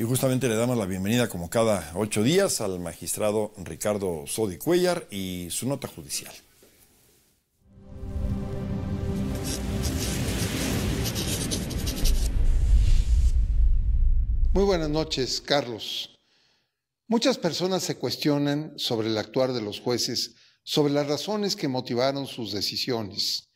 Y justamente le damos la bienvenida, como cada ocho días, al magistrado Ricardo Sodi Cuellar y su nota judicial. Muy buenas noches, Carlos. Muchas personas se cuestionan sobre el actuar de los jueces, sobre las razones que motivaron sus decisiones.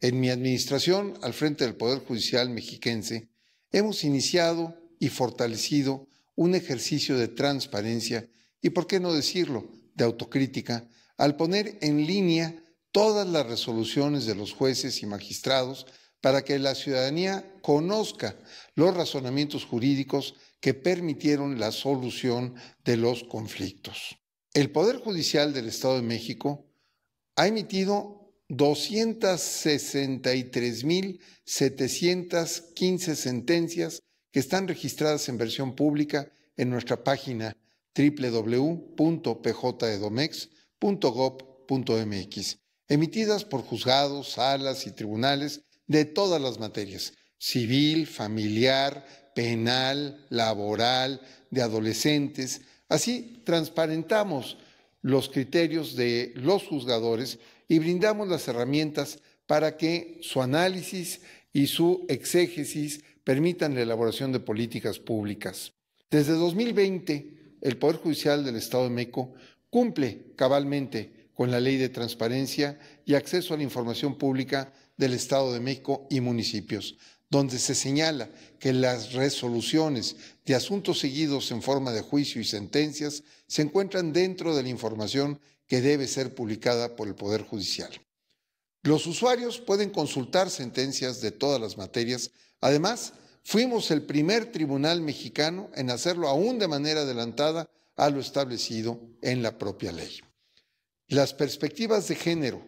En mi administración, al frente del Poder Judicial mexiquense, hemos iniciado y fortalecido un ejercicio de transparencia y, por qué no decirlo, de autocrítica, al poner en línea todas las resoluciones de los jueces y magistrados para que la ciudadanía conozca los razonamientos jurídicos que permitieron la solución de los conflictos. El Poder Judicial del Estado de México ha emitido 263.715 sentencias que están registradas en versión pública en nuestra página www.pjedomex.gob.mx, emitidas por juzgados, salas y tribunales de todas las materias, civil, familiar, penal, laboral, de adolescentes. Así transparentamos los criterios de los juzgadores y brindamos las herramientas para que su análisis y su exégesis permitan la elaboración de políticas públicas. Desde 2020, el Poder Judicial del Estado de México cumple cabalmente con la Ley de Transparencia y Acceso a la Información Pública del Estado de México y municipios, donde se señala que las resoluciones de asuntos seguidos en forma de juicio y sentencias se encuentran dentro de la información que debe ser publicada por el Poder Judicial. Los usuarios pueden consultar sentencias de todas las materias Además, fuimos el primer tribunal mexicano en hacerlo aún de manera adelantada a lo establecido en la propia ley. Las perspectivas de género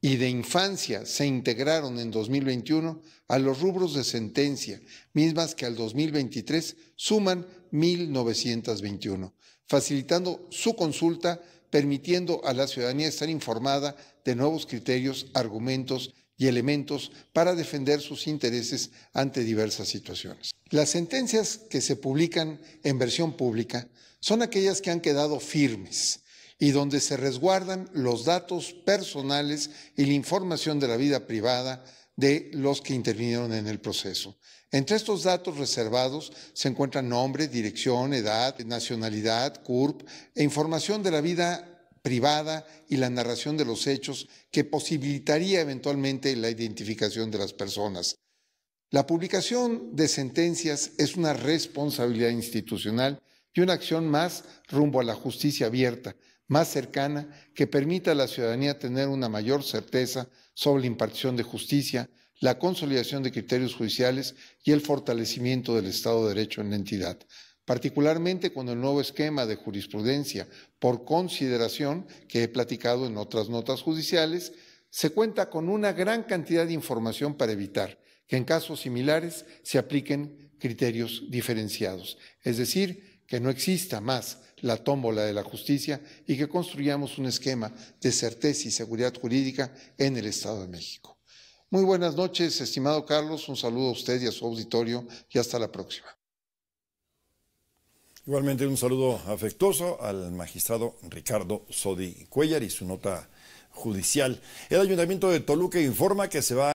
y de infancia se integraron en 2021 a los rubros de sentencia, mismas que al 2023 suman 1.921, facilitando su consulta, permitiendo a la ciudadanía estar informada de nuevos criterios, argumentos y elementos para defender sus intereses ante diversas situaciones. Las sentencias que se publican en versión pública son aquellas que han quedado firmes y donde se resguardan los datos personales y la información de la vida privada de los que intervinieron en el proceso. Entre estos datos reservados se encuentran nombre, dirección, edad, nacionalidad, CURP e información de la vida privada y la narración de los hechos que posibilitaría eventualmente la identificación de las personas. La publicación de sentencias es una responsabilidad institucional y una acción más rumbo a la justicia abierta, más cercana, que permita a la ciudadanía tener una mayor certeza sobre la impartición de justicia, la consolidación de criterios judiciales y el fortalecimiento del Estado de Derecho en la entidad particularmente cuando el nuevo esquema de jurisprudencia por consideración que he platicado en otras notas judiciales, se cuenta con una gran cantidad de información para evitar que en casos similares se apliquen criterios diferenciados, es decir, que no exista más la tómbola de la justicia y que construyamos un esquema de certeza y seguridad jurídica en el Estado de México. Muy buenas noches, estimado Carlos, un saludo a usted y a su auditorio y hasta la próxima. Igualmente un saludo afectuoso al magistrado Ricardo Sodi Cuellar y su nota judicial. El Ayuntamiento de Toluca informa que se va